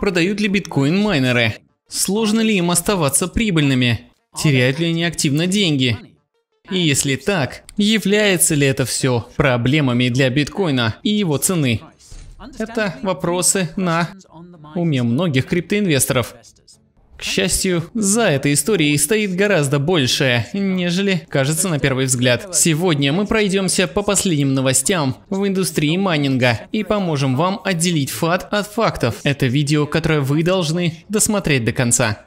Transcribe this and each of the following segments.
Продают ли биткоин-майнеры? Сложно ли им оставаться прибыльными? Теряют ли они активно деньги? И если так, является ли это все проблемами для биткоина и его цены? Это вопросы на уме многих криптоинвесторов счастью, за этой историей стоит гораздо большее, нежели кажется на первый взгляд. Сегодня мы пройдемся по последним новостям в индустрии майнинга и поможем вам отделить фат от фактов. Это видео, которое вы должны досмотреть до конца.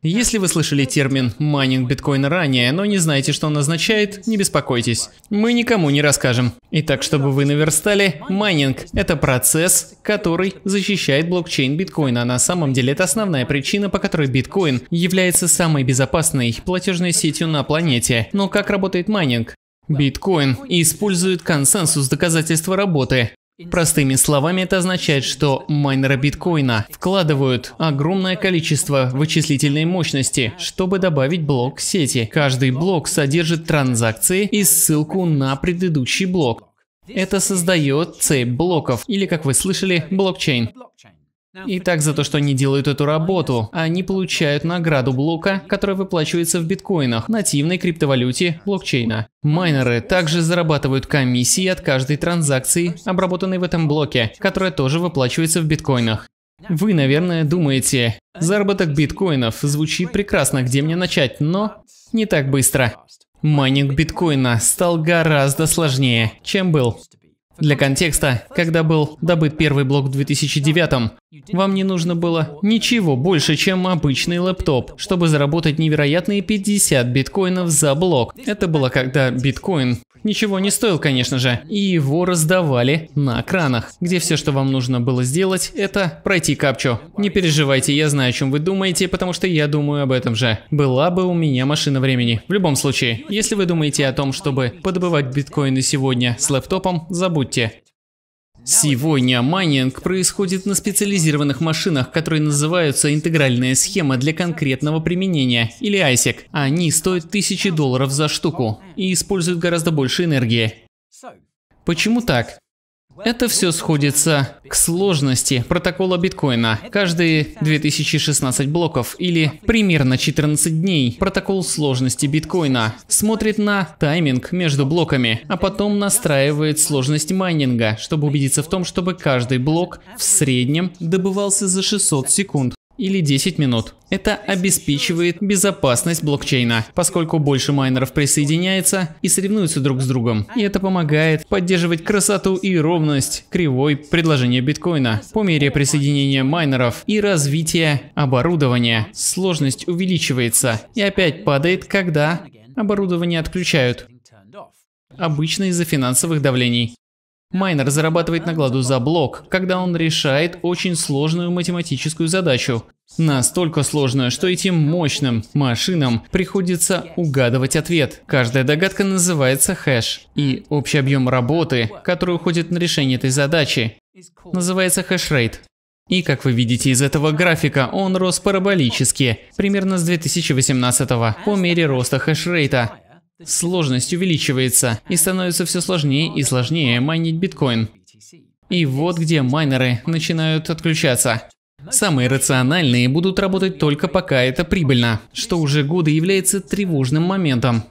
Если вы слышали термин «майнинг биткоина» ранее, но не знаете, что он означает, не беспокойтесь. Мы никому не расскажем. Итак, чтобы вы наверстали, майнинг – это процесс, который защищает блокчейн биткоина. На самом деле, это основная причина, по которой биткоин является самой безопасной платежной сетью на планете. Но как работает майнинг? Биткоин использует консенсус доказательства работы. Простыми словами, это означает, что майнеры биткоина вкладывают огромное количество вычислительной мощности, чтобы добавить блок к сети. Каждый блок содержит транзакции и ссылку на предыдущий блок. Это создает цепь блоков, или, как вы слышали, блокчейн. Итак, за то, что они делают эту работу, они получают награду блока, которая выплачивается в биткоинах, нативной криптовалюте блокчейна. Майнеры также зарабатывают комиссии от каждой транзакции, обработанной в этом блоке, которая тоже выплачивается в биткоинах. Вы, наверное, думаете, заработок биткоинов звучит прекрасно, где мне начать, но не так быстро. Майнинг биткоина стал гораздо сложнее, чем был. Для контекста, когда был добыт первый блок в 2009 вам не нужно было ничего больше, чем обычный лэптоп, чтобы заработать невероятные 50 биткоинов за блок. Это было когда биткоин ничего не стоил, конечно же, и его раздавали на экранах, где все, что вам нужно было сделать, это пройти капчу. Не переживайте, я знаю, о чем вы думаете, потому что я думаю об этом же. Была бы у меня машина времени. В любом случае, если вы думаете о том, чтобы подобывать биткоины сегодня с лэптопом, забудьте. Сегодня майнинг происходит на специализированных машинах, которые называются «Интегральная схема для конкретного применения» или ISEC. Они стоят тысячи долларов за штуку и используют гораздо больше энергии. Почему так? Это все сходится к сложности протокола биткоина. Каждые 2016 блоков или примерно 14 дней протокол сложности биткоина смотрит на тайминг между блоками, а потом настраивает сложность майнинга, чтобы убедиться в том, чтобы каждый блок в среднем добывался за 600 секунд или 10 минут. Это обеспечивает безопасность блокчейна, поскольку больше майнеров присоединяется и соревнуются друг с другом. И это помогает поддерживать красоту и ровность кривой предложения биткоина по мере присоединения майнеров и развития оборудования. Сложность увеличивается и опять падает, когда оборудование отключают. Обычно из-за финансовых давлений. Майнер зарабатывает награду за блок, когда он решает очень сложную математическую задачу. Настолько сложную, что этим мощным машинам приходится угадывать ответ. Каждая догадка называется хэш. И общий объем работы, который уходит на решение этой задачи, называется хэшрейт. И как вы видите из этого графика, он рос параболически, примерно с 2018 по мере роста хэшрейта. Сложность увеличивается и становится все сложнее и сложнее майнить биткоин. И вот где майнеры начинают отключаться. Самые рациональные будут работать только пока это прибыльно, что уже годы является тревожным моментом.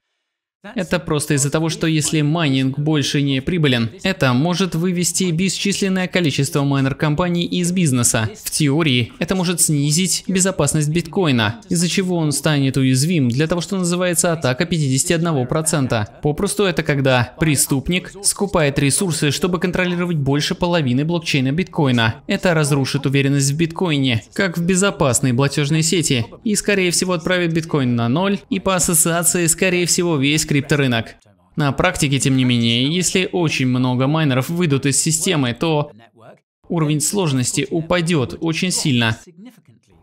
Это просто из-за того, что если майнинг больше не прибылен, это может вывести бесчисленное количество майнер-компаний из бизнеса. В теории, это может снизить безопасность биткоина, из-за чего он станет уязвим для того, что называется атака 51%. Попросту это когда преступник скупает ресурсы, чтобы контролировать больше половины блокчейна биткоина. Это разрушит уверенность в биткоине, как в безопасной платежной сети, и скорее всего отправит биткоин на ноль, и по ассоциации скорее всего весь кредит крипторынок. На практике, тем не менее, если очень много майнеров выйдут из системы, то уровень сложности упадет очень сильно,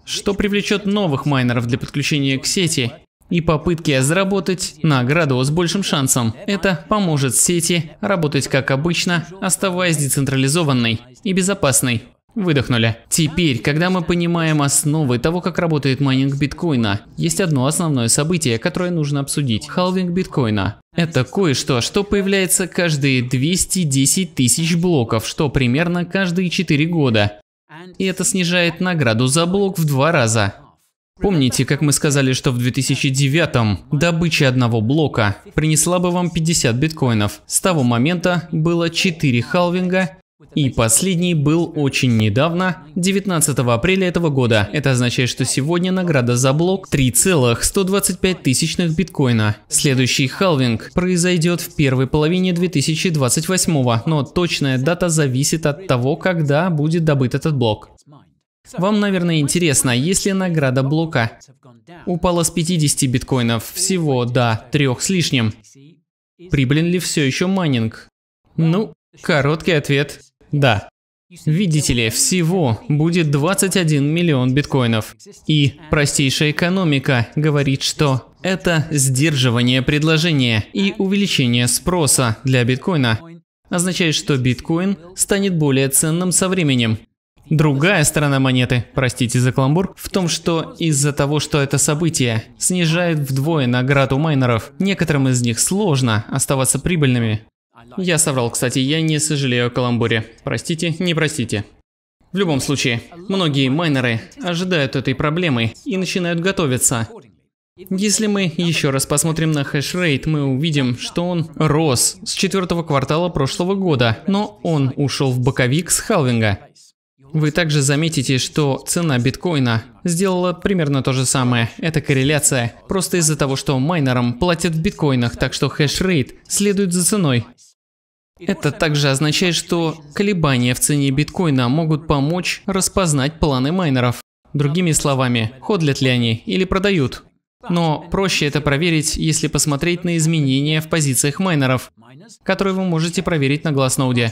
что привлечет новых майнеров для подключения к сети и попытки заработать награду с большим шансом. Это поможет сети работать как обычно, оставаясь децентрализованной и безопасной. Выдохнули. Теперь, когда мы понимаем основы того, как работает майнинг биткоина, есть одно основное событие, которое нужно обсудить – халвинг биткоина. Это кое-что, что появляется каждые 210 тысяч блоков, что примерно каждые 4 года. И это снижает награду за блок в два раза. Помните, как мы сказали, что в 2009-м добыча одного блока принесла бы вам 50 биткоинов. С того момента было 4 халвинга и последний был очень недавно, 19 апреля этого года. Это означает, что сегодня награда за блок 3,125 тысячных биткоина. Следующий халвинг произойдет в первой половине 2028, но точная дата зависит от того, когда будет добыт этот блок. Вам, наверное, интересно, если награда блока упала с 50 биткоинов всего до трех с лишним, прибылен ли все еще майнинг? Ну, короткий ответ да. Видите ли, всего будет 21 миллион биткоинов. И простейшая экономика говорит, что это сдерживание предложения и увеличение спроса для биткоина означает, что биткоин станет более ценным со временем. Другая сторона монеты, простите за каламбур, в том, что из-за того, что это событие снижает вдвое награду майнеров, некоторым из них сложно оставаться прибыльными. Я соврал, кстати, я не сожалею о каламбуре. Простите, не простите. В любом случае, многие майнеры ожидают этой проблемы и начинают готовиться. Если мы еще раз посмотрим на хэшрейт, мы увидим, что он рос с четвертого квартала прошлого года, но он ушел в боковик с халвинга. Вы также заметите, что цена биткоина сделала примерно то же самое. Это корреляция. Просто из-за того, что майнерам платят в биткоинах, так что хэшрейт следует за ценой. Это также означает, что колебания в цене биткоина могут помочь распознать планы майнеров. Другими словами, ходлят ли они или продают. Но проще это проверить, если посмотреть на изменения в позициях майнеров, которые вы можете проверить на Glassnode.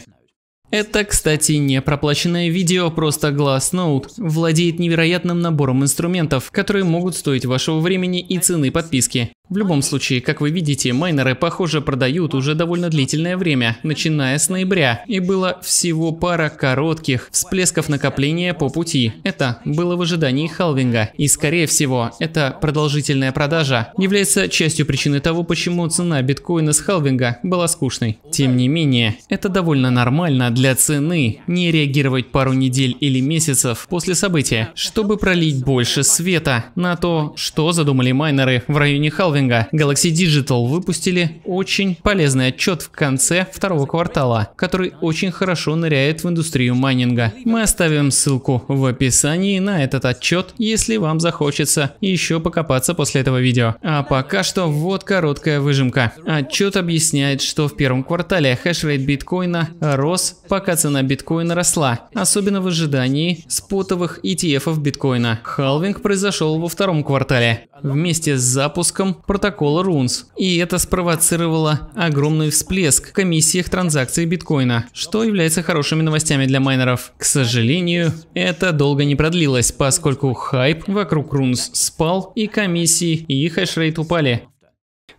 Это, кстати, не проплаченное видео, просто Glassnode владеет невероятным набором инструментов, которые могут стоить вашего времени и цены подписки. В любом случае, как вы видите, майнеры, похоже, продают уже довольно длительное время, начиная с ноября, и было всего пара коротких всплесков накопления по пути. Это было в ожидании халвинга, и скорее всего, это продолжительная продажа является частью причины того, почему цена биткоина с халвинга была скучной. Тем не менее, это довольно нормально для цены не реагировать пару недель или месяцев после события, чтобы пролить больше света на то, что задумали майнеры в районе халвинга солвинга. Galaxy Digital выпустили очень полезный отчет в конце второго квартала, который очень хорошо ныряет в индустрию майнинга. Мы оставим ссылку в описании на этот отчет, если вам захочется еще покопаться после этого видео. А пока что вот короткая выжимка. Отчет объясняет, что в первом квартале хешрейт биткоина рос, пока цена биткоина росла, особенно в ожидании спотовых ETF биткоина. Халвинг произошел во втором квартале. Вместе с запуском протокола RUNS. И это спровоцировало огромный всплеск в комиссиях транзакций биткоина, что является хорошими новостями для майнеров. К сожалению, это долго не продлилось, поскольку хайп вокруг RUNS спал и комиссии, и хешрейт упали.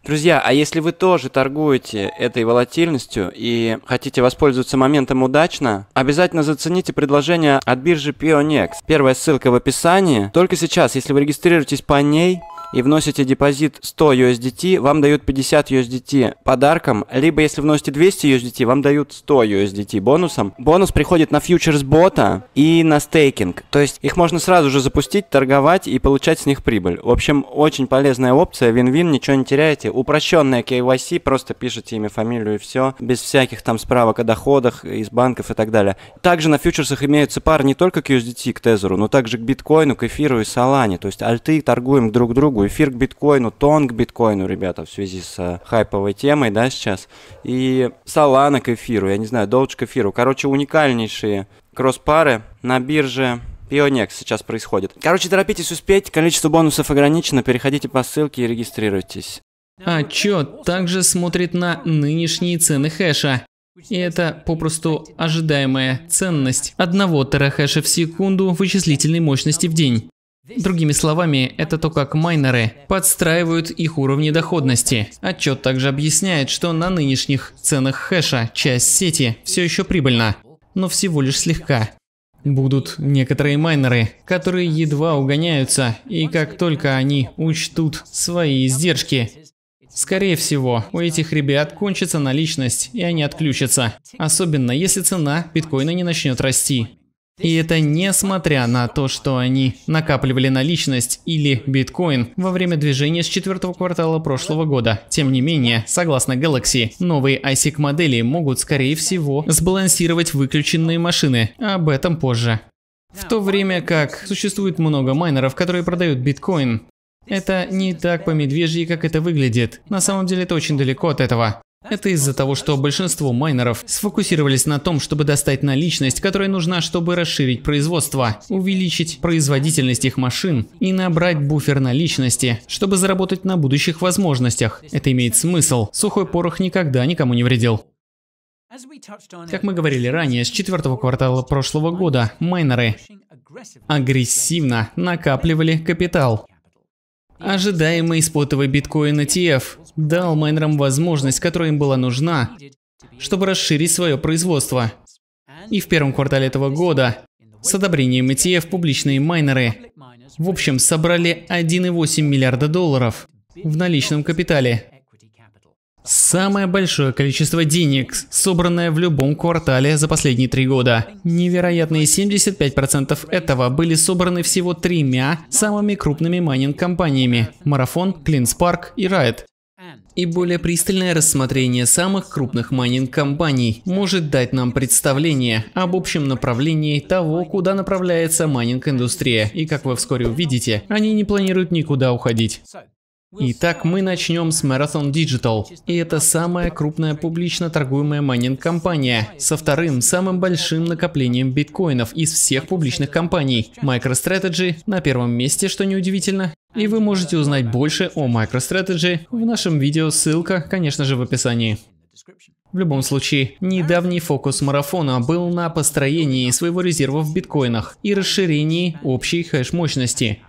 Друзья, а если вы тоже торгуете этой волатильностью и хотите воспользоваться моментом удачно, обязательно зацените предложение от биржи Pionex. Первая ссылка в описании. Только сейчас, если вы регистрируетесь по ней, и вносите депозит 100 USDT, вам дают 50 USDT подарком, либо если вносите 200 USDT, вам дают 100 USDT бонусом. Бонус приходит на фьючерс бота и на стейкинг, то есть их можно сразу же запустить, торговать и получать с них прибыль. В общем, очень полезная опция, вин-вин, ничего не теряете. Упрощенная KYC, просто пишите имя, фамилию и все, без всяких там справок о доходах из банков и так далее. Также на фьючерсах имеются пары не только к USDT, к Тезеру, но также к биткоину, к эфиру и Салане. то есть альты торгуем друг другу рынку, эфир к биткоину, тон к биткоину, ребята, в связи с э, хайповой темой, да, сейчас. И Solana к эфиру, я не знаю, Doge к эфиру. Короче, уникальнейшие кросс-пары на бирже Pionex сейчас происходит. Короче, торопитесь успеть, количество бонусов ограничено, переходите по ссылке и регистрируйтесь. Отчет а также смотрит на нынешние цены хэша. И это попросту ожидаемая ценность одного терахэша в секунду вычислительной мощности в день. Другими словами, это то, как майнеры подстраивают их уровни доходности. Отчет также объясняет, что на нынешних ценах хэша часть сети все еще прибыльна, но всего лишь слегка. Будут некоторые майнеры, которые едва угоняются, и как только они учтут свои издержки, Скорее всего, у этих ребят кончится наличность, и они отключатся. Особенно, если цена биткоина не начнет расти. И это несмотря на то, что они накапливали наличность или биткоин во время движения с четвертого квартала прошлого года. Тем не менее, согласно Galaxy, новые asic модели могут, скорее всего, сбалансировать выключенные машины. Об этом позже. В то время как существует много майнеров, которые продают биткоин, это не так по медвежьи, как это выглядит. На самом деле это очень далеко от этого. Это из-за того, что большинство майнеров сфокусировались на том, чтобы достать наличность, которая нужна, чтобы расширить производство, увеличить производительность их машин и набрать буфер наличности, чтобы заработать на будущих возможностях. Это имеет смысл. Сухой порох никогда никому не вредил. Как мы говорили ранее, с четвертого квартала прошлого года майнеры агрессивно накапливали капитал. Ожидаемый спотовый биткоин ETF дал майнерам возможность, которая им была нужна, чтобы расширить свое производство. И в первом квартале этого года с одобрением ETF публичные майнеры в общем собрали 1,8 миллиарда долларов в наличном капитале. Самое большое количество денег, собранное в любом квартале за последние три года. Невероятные 75% этого были собраны всего тремя самыми крупными майнинг-компаниями – Marathon, CleanSpark и Riot. И более пристальное рассмотрение самых крупных майнинг-компаний может дать нам представление об общем направлении того, куда направляется майнинг-индустрия. И как вы вскоре увидите, они не планируют никуда уходить. Итак, мы начнем с Marathon Digital. И это самая крупная публично торгуемая майнинг-компания, со вторым самым большим накоплением биткоинов из всех публичных компаний. MicroStrategy на первом месте, что неудивительно. И вы можете узнать больше о MicroStrategy в нашем видео, ссылка, конечно же, в описании. В любом случае, недавний фокус марафона был на построении своего резерва в биткоинах и расширении общей хэш-мощности.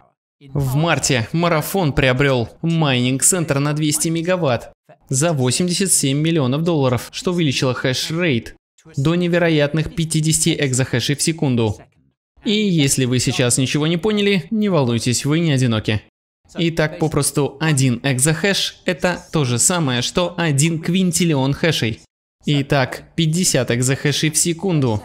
В марте марафон приобрел майнинг-центр на 200 мегаватт за 87 миллионов долларов, что увеличило хэш-рейт до невероятных 50 экзохэшей в секунду. И если вы сейчас ничего не поняли, не волнуйтесь, вы не одиноки. Итак, попросту один экзохэш – это то же самое, что один квинтиллион хэшей. Итак, 50 экзохэшей в секунду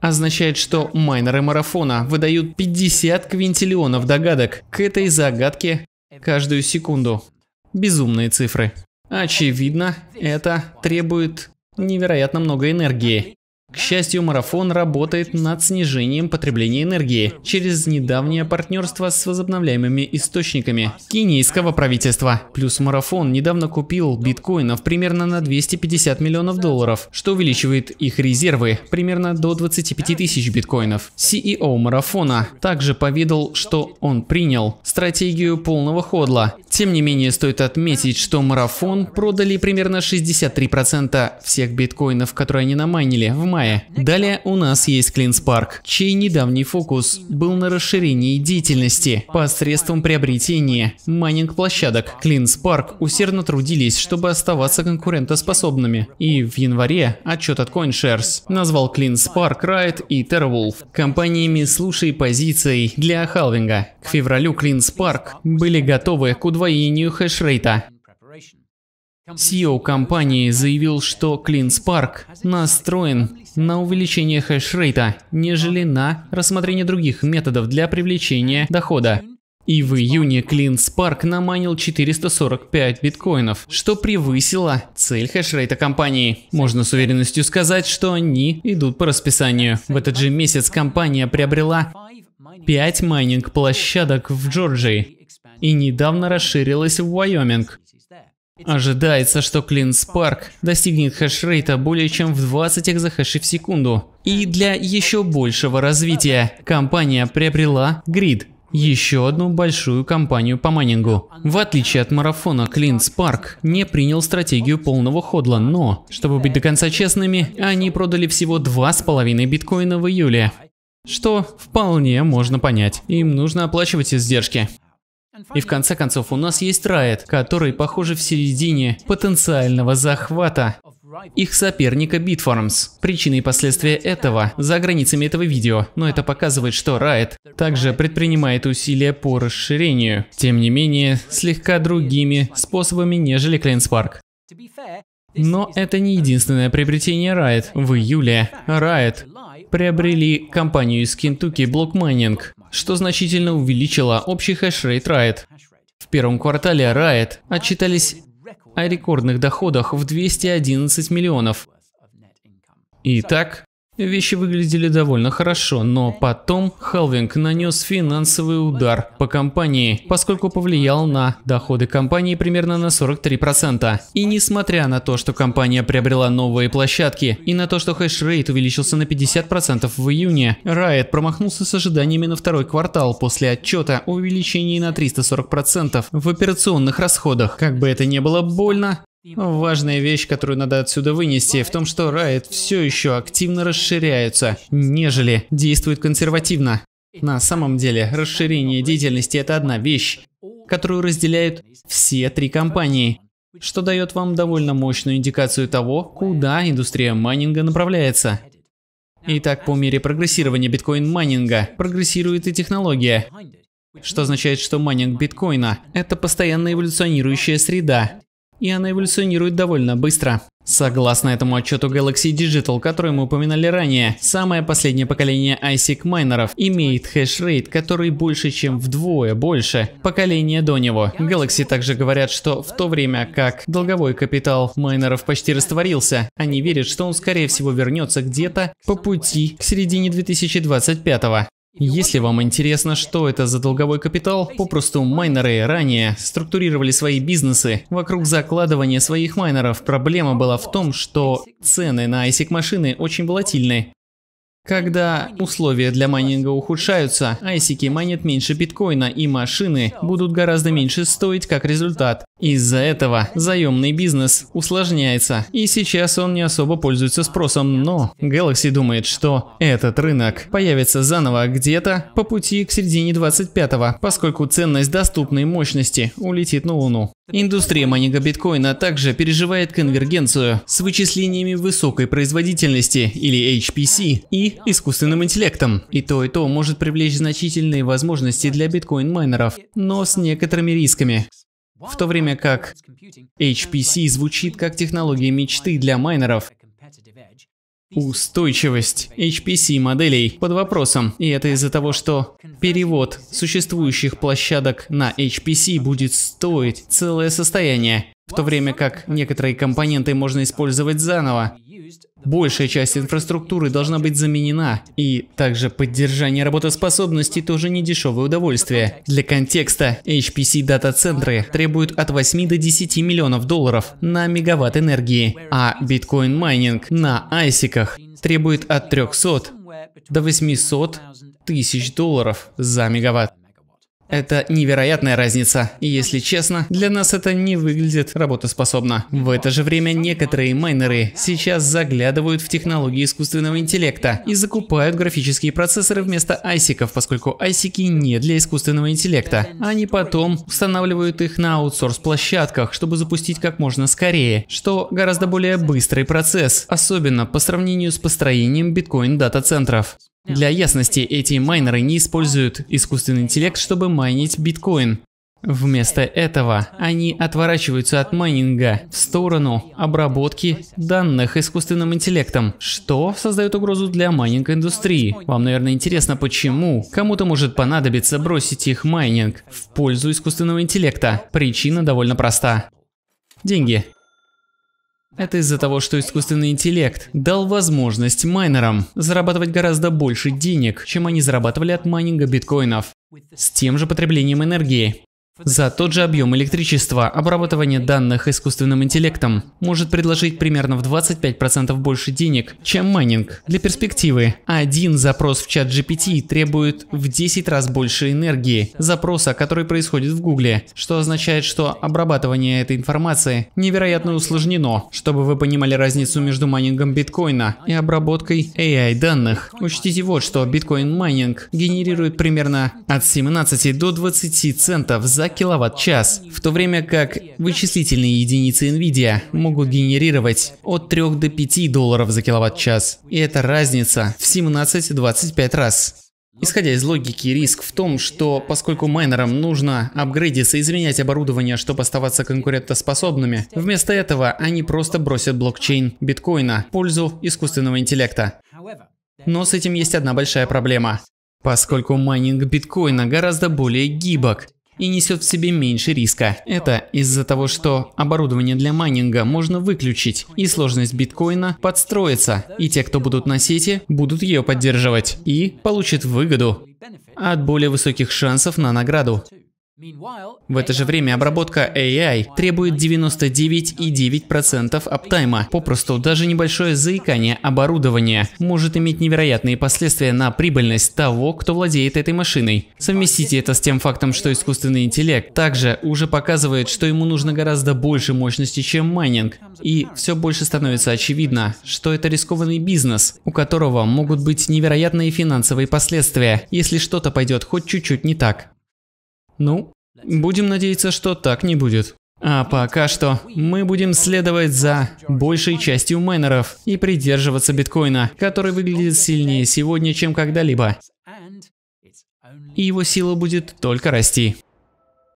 означает, что майнеры марафона выдают 50 квинтиллионов догадок к этой загадке каждую секунду. Безумные цифры. Очевидно, это требует невероятно много энергии. К счастью, марафон работает над снижением потребления энергии через недавнее партнерство с возобновляемыми источниками кенийского правительства. Плюс марафон недавно купил биткоинов примерно на 250 миллионов долларов, что увеличивает их резервы примерно до 25 тысяч биткоинов. CEO марафона также поведал, что он принял стратегию полного ходла. Тем не менее, стоит отметить, что марафон продали примерно 63% всех биткоинов, которые они намайнили в мае мая. Далее у нас есть Клинспарк, чей недавний фокус был на расширении деятельности посредством приобретения майнинг-площадок. Клинспарк усердно трудились, чтобы оставаться конкурентоспособными. И в январе отчет от CoinShares назвал Клинспарк, Riot и TerraWolf компаниями с лучшей позицией для халвинга. К февралю Клинспарк были готовы к удвоению хэшрейта. CEO компании заявил, что CleanSpark настроен на увеличение хешрейта, нежели на рассмотрение других методов для привлечения дохода. И в июне CleanSpark наманил 445 биткоинов, что превысило цель хешрейта компании. Можно с уверенностью сказать, что они идут по расписанию. В этот же месяц компания приобрела 5 майнинг-площадок в Джорджии и недавно расширилась в Вайоминг. Ожидается, что Clean Spark достигнет хешрейта более чем в 20 экзахешей в секунду. И для еще большего развития компания приобрела Grid, еще одну большую компанию по майнингу. В отличие от марафона, Clean Spark не принял стратегию полного ходла, но, чтобы быть до конца честными, они продали всего 2,5 биткоина в июле. Что вполне можно понять, им нужно оплачивать издержки. И в конце концов у нас есть Райт, который, похоже, в середине потенциального захвата их соперника Bitfarms. Причины и последствия этого за границами этого видео, но это показывает, что Райт также предпринимает усилия по расширению, тем не менее, слегка другими способами, нежели Клинспарк. Но это не единственное приобретение Райт. В июле Райт приобрели компанию из Кентукки Block Mining, что значительно увеличило общий хешрейт Riot. В первом квартале Riot отчитались о рекордных доходах в 211 миллионов. Итак, Вещи выглядели довольно хорошо, но потом Халвинг нанес финансовый удар по компании, поскольку повлиял на доходы компании примерно на 43%. И несмотря на то, что компания приобрела новые площадки, и на то, что хэшрейт увеличился на 50% в июне, Riot промахнулся с ожиданиями на второй квартал после отчета о увеличении на 340% в операционных расходах. Как бы это ни было больно, Важная вещь, которую надо отсюда вынести, в том, что Riot все еще активно расширяются, нежели действует консервативно. На самом деле, расширение деятельности – это одна вещь, которую разделяют все три компании, что дает вам довольно мощную индикацию того, куда индустрия майнинга направляется. Итак, по мере прогрессирования биткоин-майнинга прогрессирует и технология, что означает, что майнинг биткоина – это постоянно эволюционирующая среда, и она эволюционирует довольно быстро. Согласно этому отчету Galaxy Digital, который мы упоминали ранее, самое последнее поколение ASIC майнеров имеет хешрейт, который больше, чем вдвое больше поколения до него. Galaxy также говорят, что в то время как долговой капитал майнеров почти растворился, они верят, что он скорее всего вернется где-то по пути к середине 2025 -го. Если вам интересно, что это за долговой капитал, попросту майнеры ранее структурировали свои бизнесы вокруг закладывания своих майнеров. Проблема была в том, что цены на asic машины очень волатильны. Когда условия для майнинга ухудшаются, айсики майнят меньше биткоина, и машины будут гораздо меньше стоить как результат. Из-за этого заемный бизнес усложняется, и сейчас он не особо пользуется спросом, но Galaxy думает, что этот рынок появится заново где-то по пути к середине 25-го, поскольку ценность доступной мощности улетит на Луну. Индустрия майнинга биткоина также переживает конвергенцию с вычислениями высокой производительности или HPC и искусственным интеллектом. И то, и то может привлечь значительные возможности для биткоин-майнеров, но с некоторыми рисками. В то время как HPC звучит как технология мечты для майнеров, Устойчивость HPC моделей под вопросом, и это из-за того, что перевод существующих площадок на HPC будет стоить целое состояние, в то время как некоторые компоненты можно использовать заново. Большая часть инфраструктуры должна быть заменена, и также поддержание работоспособности тоже не дешевое удовольствие. Для контекста, HPC дата-центры требуют от 8 до 10 миллионов долларов на мегаватт энергии, а биткоин-майнинг на айсиках требует от 300 до 800 тысяч долларов за мегаватт. Это невероятная разница. И если честно, для нас это не выглядит работоспособно. В это же время некоторые майнеры сейчас заглядывают в технологии искусственного интеллекта и закупают графические процессоры вместо айсиков, поскольку айсики не для искусственного интеллекта. Они потом устанавливают их на аутсорс-площадках, чтобы запустить как можно скорее, что гораздо более быстрый процесс, особенно по сравнению с построением биткоин-дата-центров. Для ясности, эти майнеры не используют искусственный интеллект, чтобы майнить биткоин. Вместо этого они отворачиваются от майнинга в сторону обработки данных искусственным интеллектом, что создает угрозу для майнинг-индустрии. Вам, наверное, интересно, почему кому-то может понадобиться бросить их майнинг в пользу искусственного интеллекта. Причина довольно проста. Деньги. Это из-за того, что искусственный интеллект дал возможность майнерам зарабатывать гораздо больше денег, чем они зарабатывали от майнинга биткоинов, с тем же потреблением энергии. За тот же объем электричества обрабатывание данных искусственным интеллектом может предложить примерно в 25% больше денег, чем майнинг. Для перспективы, один запрос в чат GPT требует в 10 раз больше энергии запроса, который происходит в Гугле, что означает, что обрабатывание этой информации невероятно усложнено. Чтобы вы понимали разницу между майнингом биткоина и обработкой AI данных, учтите вот, что биткоин-майнинг генерирует примерно от 17 до 20 центов за за киловатт-час, в то время как вычислительные единицы NVIDIA могут генерировать от 3 до 5 долларов за киловатт-час. И это разница в 17-25 раз. Исходя из логики, риск в том, что поскольку майнерам нужно апгрейдиться и изменять оборудование, чтобы оставаться конкурентоспособными, вместо этого они просто бросят блокчейн биткоина в пользу искусственного интеллекта. Но с этим есть одна большая проблема. Поскольку майнинг биткоина гораздо более гибок, и несет в себе меньше риска. Это из-за того, что оборудование для майнинга можно выключить, и сложность биткоина подстроится, и те, кто будут на сети, будут ее поддерживать и получат выгоду от более высоких шансов на награду. В это же время обработка AI требует 99,9% аптайма. Попросту, даже небольшое заикание оборудования может иметь невероятные последствия на прибыльность того, кто владеет этой машиной. Совместите это с тем фактом, что искусственный интеллект также уже показывает, что ему нужно гораздо больше мощности, чем майнинг. И все больше становится очевидно, что это рискованный бизнес, у которого могут быть невероятные финансовые последствия, если что-то пойдет хоть чуть-чуть не так. Ну, будем надеяться, что так не будет. А пока что мы будем следовать за большей частью майнеров и придерживаться биткоина, который выглядит сильнее сегодня, чем когда-либо. И его сила будет только расти.